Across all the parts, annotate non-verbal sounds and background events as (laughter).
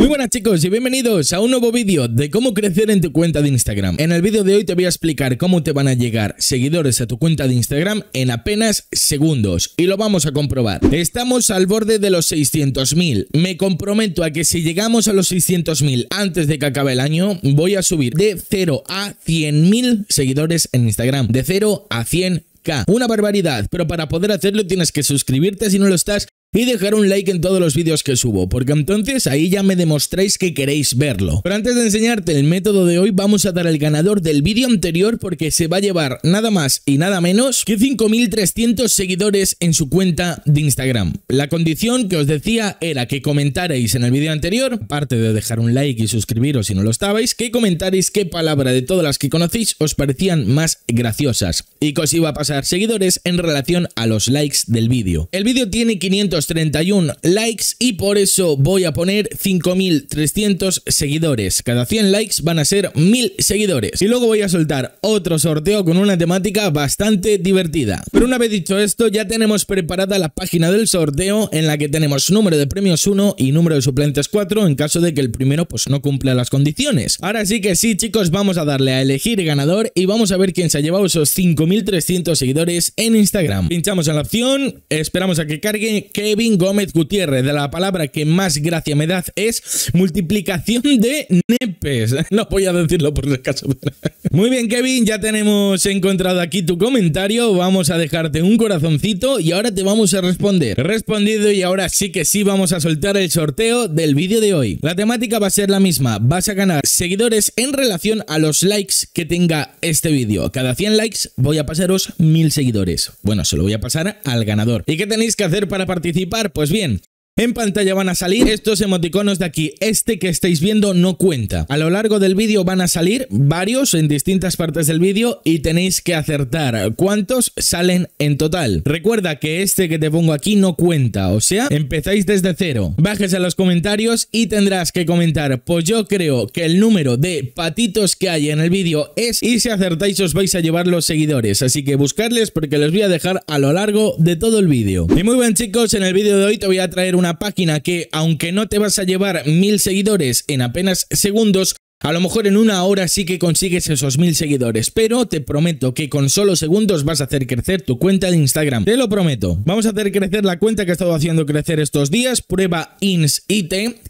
Muy buenas chicos y bienvenidos a un nuevo vídeo de cómo crecer en tu cuenta de Instagram. En el vídeo de hoy te voy a explicar cómo te van a llegar seguidores a tu cuenta de Instagram en apenas segundos y lo vamos a comprobar. Estamos al borde de los 600.000. Me comprometo a que si llegamos a los 600.000 antes de que acabe el año, voy a subir de 0 a 100.000 seguidores en Instagram. De 0 a 100 k una barbaridad, pero para poder hacerlo tienes que suscribirte si no lo estás y dejar un like en todos los vídeos que subo, porque entonces ahí ya me demostráis que queréis verlo. Pero antes de enseñarte el método de hoy, vamos a dar al ganador del vídeo anterior porque se va a llevar nada más y nada menos que 5.300 seguidores en su cuenta de Instagram. La condición que os decía era que comentarais en el vídeo anterior, parte de dejar un like y suscribiros si no lo estabais, que comentarais qué palabra de todas las que conocéis os parecían más graciosas y que os iba a pasar seguidores en relación a los likes del vídeo. El vídeo tiene 500 31 likes y por eso voy a poner 5300 seguidores. Cada 100 likes van a ser 1000 seguidores. Y luego voy a soltar otro sorteo con una temática bastante divertida. Pero una vez dicho esto, ya tenemos preparada la página del sorteo en la que tenemos número de premios 1 y número de suplentes 4 en caso de que el primero pues no cumpla las condiciones. Ahora sí que sí, chicos, vamos a darle a elegir ganador y vamos a ver quién se ha llevado esos 5300 seguidores en Instagram. Pinchamos en la opción, esperamos a que cargue que Kevin Gómez Gutiérrez. De la palabra que más gracia me da es multiplicación de nepes. (laughs) No voy a decirlo por el caso. (laughs) Muy bien, Kevin, ya tenemos encontrado aquí tu comentario. Vamos a dejarte un corazoncito y ahora te vamos a responder. Respondido y ahora sí que sí vamos a soltar el sorteo del vídeo de hoy. La temática va a ser la misma. Vas a ganar seguidores en relación a los likes que tenga este vídeo. Cada 100 likes voy a pasaros 1000 seguidores. Bueno, se lo voy a pasar al ganador. ¿Y qué tenéis que hacer para participar? Pues bien, en pantalla van a salir estos emoticonos de aquí. Este que estáis viendo no cuenta. A lo largo del vídeo van a salir varios en distintas partes del vídeo y tenéis que acertar cuántos salen en total. Recuerda que este que te pongo aquí no cuenta, o sea, empezáis desde cero. Bajes a los comentarios y tendrás que comentar, pues yo creo que el número de patitos que hay en el vídeo es y si acertáis os vais a llevar los seguidores. Así que buscarles porque los voy a dejar a lo largo de todo el vídeo. Y muy bien chicos, en el vídeo de hoy te voy a traer un una página que, aunque no te vas a llevar mil seguidores en apenas segundos, a lo mejor en una hora sí que consigues esos mil seguidores, pero te prometo que con solo segundos vas a hacer crecer tu cuenta de Instagram. Te lo prometo. Vamos a hacer crecer la cuenta que he estado haciendo crecer estos días, prueba ins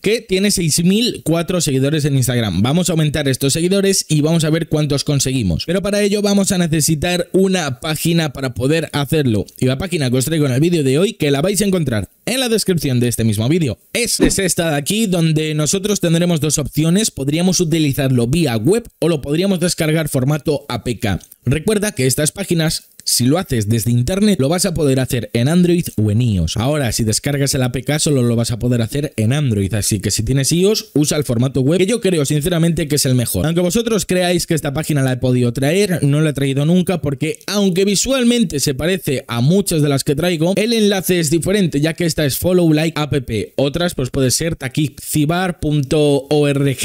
que tiene cuatro seguidores en Instagram. Vamos a aumentar estos seguidores y vamos a ver cuántos conseguimos. Pero para ello vamos a necesitar una página para poder hacerlo. Y la página que os traigo en el vídeo de hoy, que la vais a encontrar en la descripción de este mismo vídeo. es esta de aquí donde nosotros tendremos dos opciones, podríamos utilizarlo vía web o lo podríamos descargar formato APK. Recuerda que estas páginas si lo haces desde internet, lo vas a poder hacer en Android o en iOS. Ahora, si descargas el APK, solo lo vas a poder hacer en Android. Así que si tienes iOS, usa el formato web, que yo creo sinceramente que es el mejor. Aunque vosotros creáis que esta página la he podido traer, no la he traído nunca porque, aunque visualmente se parece a muchas de las que traigo, el enlace es diferente, ya que esta es Follow Like App. Otras, pues puede ser taquicibar.org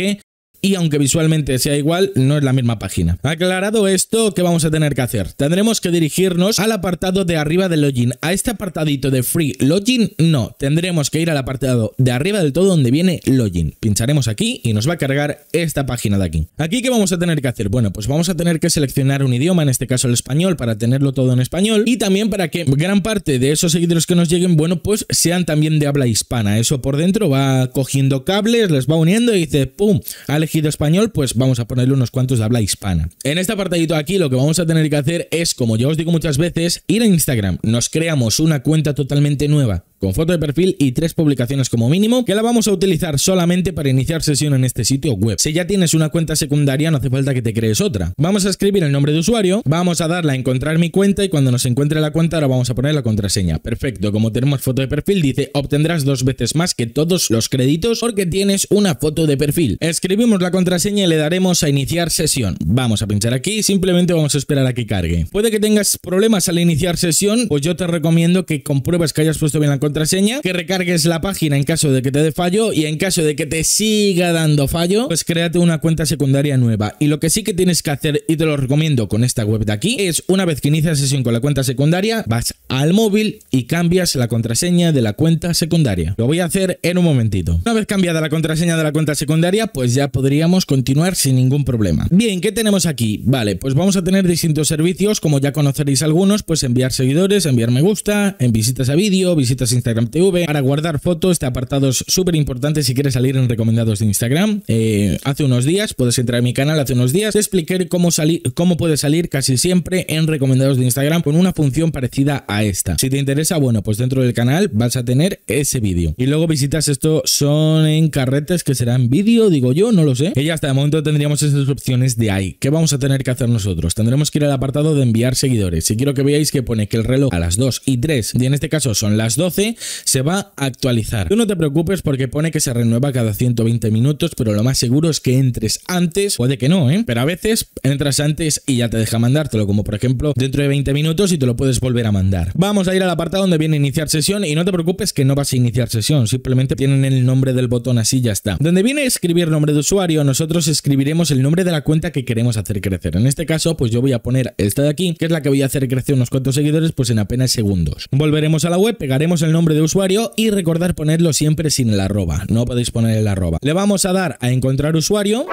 y aunque visualmente sea igual, no es la misma página. Aclarado esto, ¿qué vamos a tener que hacer? Tendremos que dirigirnos al apartado de arriba del login. A este apartadito de free login, no. Tendremos que ir al apartado de arriba del todo donde viene login. Pincharemos aquí y nos va a cargar esta página de aquí. Aquí, ¿qué vamos a tener que hacer? Bueno, pues vamos a tener que seleccionar un idioma, en este caso el español, para tenerlo todo en español y también para que gran parte de esos seguidores que nos lleguen, bueno, pues sean también de habla hispana. Eso por dentro va cogiendo cables, les va uniendo y dice, ¡pum! Al español, pues vamos a ponerle unos cuantos de habla hispana. En este apartadito aquí lo que vamos a tener que hacer es, como ya os digo muchas veces, ir a Instagram. Nos creamos una cuenta totalmente nueva con foto de perfil y tres publicaciones como mínimo, que la vamos a utilizar solamente para iniciar sesión en este sitio web. Si ya tienes una cuenta secundaria, no hace falta que te crees otra. Vamos a escribir el nombre de usuario, vamos a darle a encontrar mi cuenta y cuando nos encuentre la cuenta ahora vamos a poner la contraseña. Perfecto, como tenemos foto de perfil, dice obtendrás dos veces más que todos los créditos porque tienes una foto de perfil. Escribimos la contraseña y le daremos a iniciar sesión. Vamos a pinchar aquí y simplemente vamos a esperar a que cargue. Puede que tengas problemas al iniciar sesión, pues yo te recomiendo que compruebes que hayas puesto bien la contraseña, que recargues la página en caso de que te dé fallo y en caso de que te siga dando fallo, pues créate una cuenta secundaria nueva. Y lo que sí que tienes que hacer, y te lo recomiendo con esta web de aquí, es una vez que inicias sesión con la cuenta secundaria, vas al móvil y cambias la contraseña de la cuenta secundaria. Lo voy a hacer en un momentito. Una vez cambiada la contraseña de la cuenta secundaria, pues ya podríamos continuar sin ningún problema. Bien, ¿qué tenemos aquí? Vale, pues vamos a tener distintos servicios, como ya conoceréis algunos, pues enviar seguidores, enviar me gusta, en visitas a vídeo, visitas a Instagram TV, para guardar fotos, este apartado es súper importante si quieres salir en recomendados de Instagram. Eh, hace unos días, puedes entrar a mi canal hace unos días, te expliqué cómo, salir, cómo puedes salir casi siempre en recomendados de Instagram con una función parecida a esta. Si te interesa, bueno, pues dentro del canal vas a tener ese vídeo. Y luego visitas esto, son en carretes que serán vídeo, digo yo, no lo sé. Y ya hasta el momento tendríamos esas opciones de ahí. ¿Qué vamos a tener que hacer nosotros? Tendremos que ir al apartado de enviar seguidores. Si quiero que veáis que pone que el reloj a las 2 y 3, y en este caso son las 12, se va a actualizar. Tú no te preocupes porque pone que se renueva cada 120 minutos, pero lo más seguro es que entres antes, puede que no, ¿eh? Pero a veces entras antes y ya te deja mandártelo, como por ejemplo dentro de 20 minutos y te lo puedes volver a mandar. Vamos a ir al apartado donde viene iniciar sesión y no te preocupes que no vas a iniciar sesión, simplemente tienen el nombre del botón así ya está. Donde viene escribir nombre de usuario, nosotros escribiremos el nombre de la cuenta que queremos hacer crecer. En este caso, pues yo voy a poner esta de aquí, que es la que voy a hacer crecer unos cuantos seguidores pues en apenas segundos. Volveremos a la web, pegaremos el nombre de usuario y recordar ponerlo siempre sin el arroba, no podéis poner el arroba. Le vamos a dar a encontrar usuario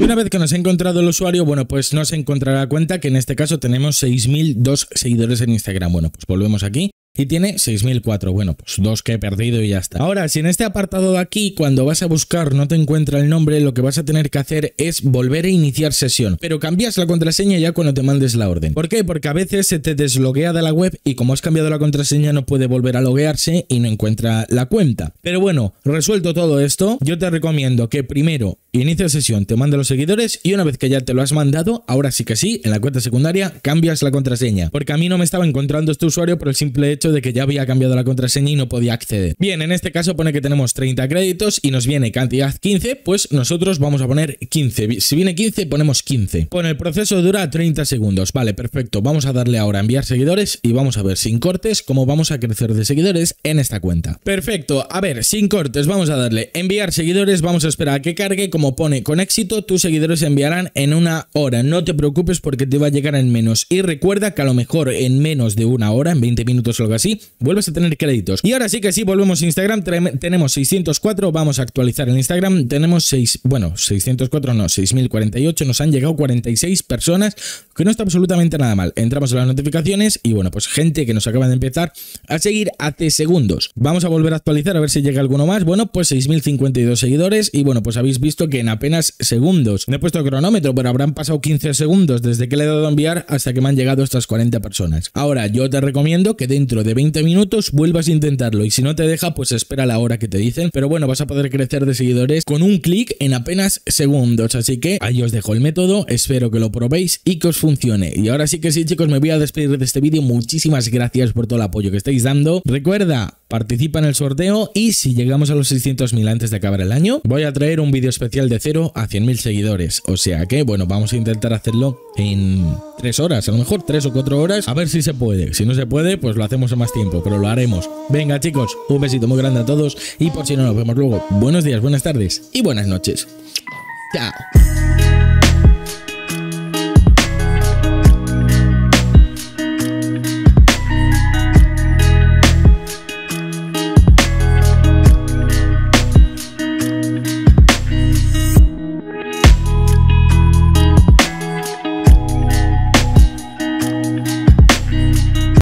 Y una vez que nos ha encontrado el usuario, bueno, pues nos encontrará cuenta que en este caso tenemos 6.002 seguidores en Instagram. Bueno, pues volvemos aquí y tiene 6004. Bueno, pues dos que he perdido y ya está. Ahora, si en este apartado de aquí, cuando vas a buscar no te encuentra el nombre, lo que vas a tener que hacer es volver a iniciar sesión. Pero cambias la contraseña ya cuando te mandes la orden. ¿Por qué? Porque a veces se te desloguea de la web y como has cambiado la contraseña no puede volver a loguearse y no encuentra la cuenta. Pero bueno, resuelto todo esto, yo te recomiendo que primero inicie sesión, te mande los seguidores y una vez que ya te lo has mandado, ahora sí que sí, en la cuenta secundaria cambias la contraseña. Porque a mí no me estaba encontrando este usuario por el simple hecho de que ya había cambiado la contraseña y no podía acceder. Bien, en este caso pone que tenemos 30 créditos y nos viene cantidad 15, pues nosotros vamos a poner 15. Si viene 15, ponemos 15. con el proceso dura 30 segundos. Vale, perfecto. Vamos a darle ahora enviar seguidores y vamos a ver sin cortes cómo vamos a crecer de seguidores en esta cuenta. Perfecto. A ver, sin cortes, vamos a darle enviar seguidores. Vamos a esperar a que cargue. Como pone con éxito, tus seguidores enviarán en una hora. No te preocupes porque te va a llegar en menos. Y recuerda que a lo mejor en menos de una hora, en 20 minutos lo así, vuelves a tener créditos. Y ahora sí que sí, volvemos a Instagram, tenemos 604, vamos a actualizar el Instagram, tenemos 6, bueno, 604 no, 6048, nos han llegado 46 personas, que no está absolutamente nada mal. Entramos a las notificaciones y bueno, pues gente que nos acaba de empezar a seguir hace segundos. Vamos a volver a actualizar a ver si llega alguno más. Bueno, pues 6052 seguidores y bueno, pues habéis visto que en apenas segundos, me he puesto cronómetro, pero habrán pasado 15 segundos desde que le he dado a enviar hasta que me han llegado estas 40 personas. Ahora, yo te recomiendo que dentro de 20 minutos vuelvas a intentarlo y si no te deja, pues espera la hora que te dicen. Pero bueno, vas a poder crecer de seguidores con un clic en apenas segundos. Así que ahí os dejo el método, espero que lo probéis y que os funcione. Y ahora sí que sí, chicos, me voy a despedir de este vídeo. Muchísimas gracias por todo el apoyo que estáis dando. Recuerda, participa en el sorteo y si llegamos a los 600.000 antes de acabar el año, voy a traer un vídeo especial de 0 a 100.000 seguidores. O sea que, bueno, vamos a intentar hacerlo en 3 horas, a lo mejor 3 o 4 horas, a ver si se puede. Si no se puede, pues lo hacemos en más tiempo, pero lo haremos. Venga chicos, un besito muy grande a todos y por si no nos vemos luego, buenos días, buenas tardes y buenas noches. Chao.